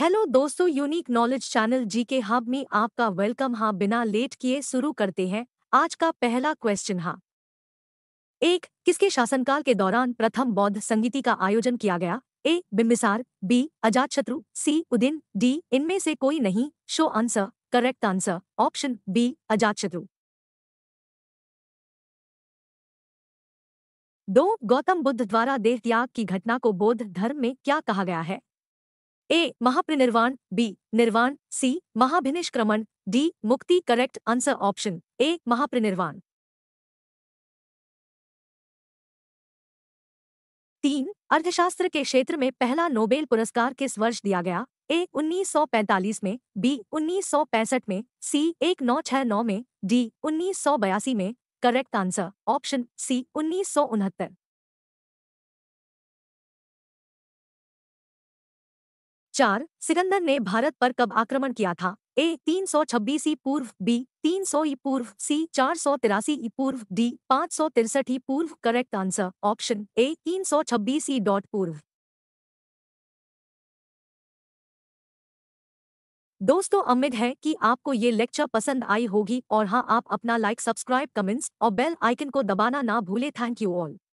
hello दोस्तों unique knowledge channel जी के hub में आपका वेलकम हाँ बिना लेट किए शुरू करते हैं आज का पहला क्वेश्चन हाँ एक किसके शासनकाल के दौरान प्रथम बौद्ध संगीति का आयोजन किया गया A Bimbisara B Ajatashatru C Udayin D इनमें से कोई नहीं show answer correct answer option B Ajatashatru दो गौतम बुद्ध द्वारा देह त्याग की घटना को बौद्ध धर्म में क्या कहा गया है ए महाप्रिनिर्वाण बी निर्वाण सी महाभिनिष्क्रमण डी मुक्ति करेक्ट आंसर ऑप्शन ए महाप्रिनिर्वाण तीन अर्थशास्त्र के क्षेत्र में पहला नोबेल पुरस्कार किस वर्ष दिया गया ए 1945 में बी 1965 में सी 1969 में डी 1982 में करेक्ट आंसर ऑप्शन सी उन्नीस सौ उनहत्तर चार सिकंदर ने भारत पर कब आक्रमण किया था ए तीन सौ छब्बीस ई पूर्व बी तीन सौ ई पूर्व सी चार सौ तिरासी ई पूर्व डी पाँच सौ तिरसठ ई पूर्व करेक्ट आंसर ऑप्शन ए तीन सौ छब्बीस ई डॉट पूर्व दोस्तों उम्मीद है कि आपको ये लेक्चर पसंद आई होगी और हाँ आप अपना लाइक सब्सक्राइब कमेंट्स और बेल आइकन को दबाना ना भूले थैंक यू ऑल